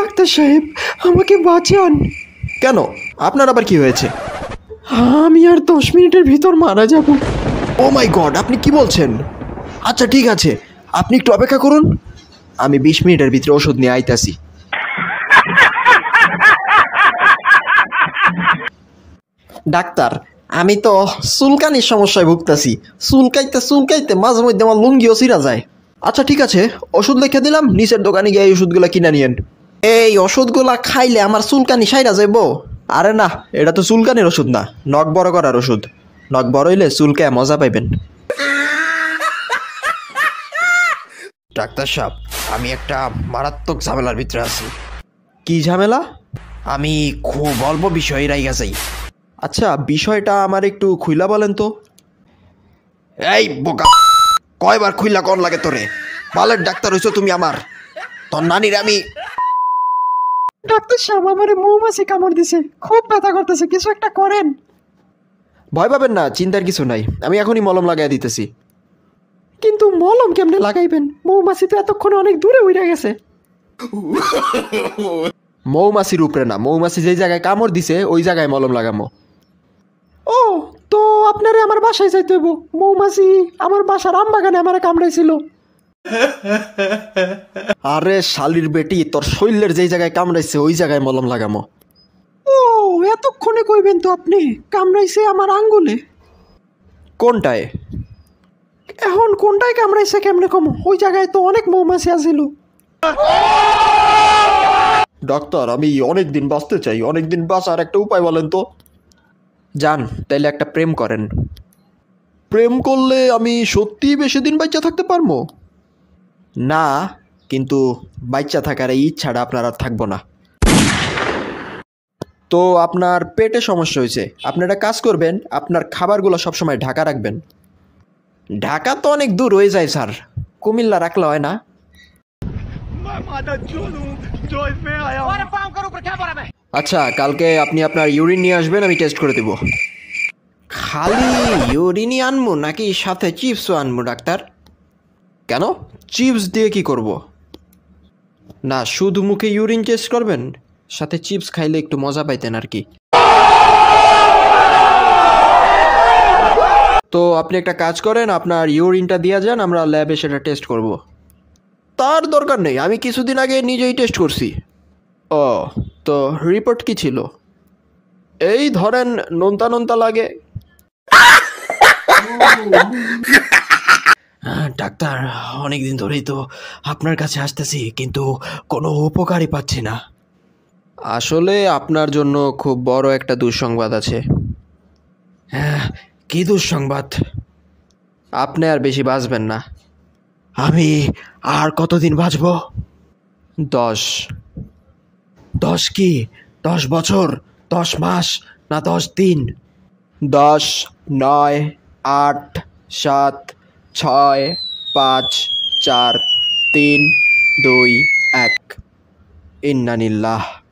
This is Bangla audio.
ডাক্তার সাহেব আমাকে বাঁচান কেন আপনার আবার কি হয়েছে আমি আর দশ মিনিটের ভিতর মারা যাব ও মাই গড আপনি কি বলছেন আচ্ছা ঠিক আছে আপনি একটু অপেক্ষা করুন আমি বিশ মিনিটের ভিতরে ওষুধ নিয়ে আইতাছি ডাক্তার আমি তো সুলকানির সমস্যায় ভুগতেছি চুলকাইতে চুলকাইতে মাঝে মধ্যে আমার লুঙ্গিও সিরা যায় আচ্ছা ঠিক আছে ওষুধ লিখে দিলাম নিচের দোকানে গিয়ে এই ওষুধগুলো কিনে নিয়েন এই ওষুধগুলা খাইলে আমার চুলকানি সাইরা যাইব আরে না এটা তো চুলকানির ওষুধ না নখ বড় করার ওষুধ নখ বড় হইলে চুলকায় মজা পাইবেন ডাক্তার সাহেব আমি একটা মারাত্মক ঝামেলার ভিতরে আছি কি ঝামেলা আমি খুব অল্প বিষয় রাইগা চাই আচ্ছা বিষয়টা আমার একটু খুইলা বলেন তো এই বোকা কয়বার খুইলা কন লাগে তোরে পালের ডাক্তার হইছো তুমি আমার তোর নানির আমি ডাক্তার সাহেব আমার মৌমাছি কামড় দিছে খুব ব্যথা করতেছে কিছু একটা করেন ভয় পাবেন না চিন্তার কিছু নাই আমি এখনই মলম লাগাই দিতেছি কিন্তু মলম কেমনে লাগাইবেন মৌমাছি তো এতক্ষণ অনেক দূরে উড়ে গেছে মৌমাছির উপরে না মৌমাছি যেই জায়গায় কামড় দিছে ওই জায়গায় মলম লাগামো ও তো আপনারে আমার বাসায় যাইতে হইব মৌমাছি আমার বাসার আমবাগানে বাগানে আমার কামড়াইছিল আরে শালির বেটি তোর শৈলের যেই জায়গায় কামড়াইছে ওই জায়গায় মলম লাগামো ও এতক্ষণে কইবেন তো আপনি কামড়াইছে আমার আঙ্গুলে কোনটায় এখন কোনটায় কামড়াইছে কেমনে কম ওই জায়গায় তো অনেক মৌমাছি আছিল ডাক্তার আমি অনেক দিন বাঁচতে চাই অনেক দিন বাঁচার একটা উপায় বলেন তো যান তাইলে একটা প্রেম করেন প্রেম করলে আমি সত্যিই বেশি দিন বাচ্চা থাকতে পারবো না কিন্তু বাচ্চা থাকার এই ইচ্ছাটা আপনার আর থাকবো না তো আপনার পেটে সমস্যা হয়েছে আপনি একটা কাজ করবেন আপনার খাবারগুলো সবসময় ঢাকা রাখবেন ঢাকা তো অনেক দূর হয়ে যায় স্যার কুমিল্লা রাখলে হয় না আচ্ছা কালকে আপনি আপনার ইউরিন নিয়ে আসবেন আমি টেস্ট করে দেব খালি ইউরিনই আনবো নাকি সাথে চিপসও আনবো ডাক্তার কেন চিপস দিয়ে কি করব। না শুধু মুখে ইউরিন টেস্ট করবেন সাথে চিপস খাইলে একটু মজা পাইতেন আর কি তো আপনি একটা কাজ করেন আপনার ইউরিনটা দিয়ে যান আমরা ল্যাবে সেটা টেস্ট করব। তার দরকার নেই আমি কিছুদিন আগে নিজেই টেস্ট করছি ও তো রিপোর্ট কি ছিল এই ধরেন নোনতা নোনতা লাগে ডাক্তার অনেক দিন ধরেই তো আপনার কাছে আসতেছি কিন্তু কোনো উপকারই পাচ্ছি না আসলে আপনার জন্য খুব বড় একটা দুঃসংবাদ আছে হ্যাঁ কী দুঃসংবাদ আপনি আর বেশি বাঁচবেন না আমি আর কতদিন বাঁচব দশ দশ কি দশ বছর দশ মাস না দশ দিন দশ নয় আট সাত ছয় पाँच चार तीन दई एक इन्ना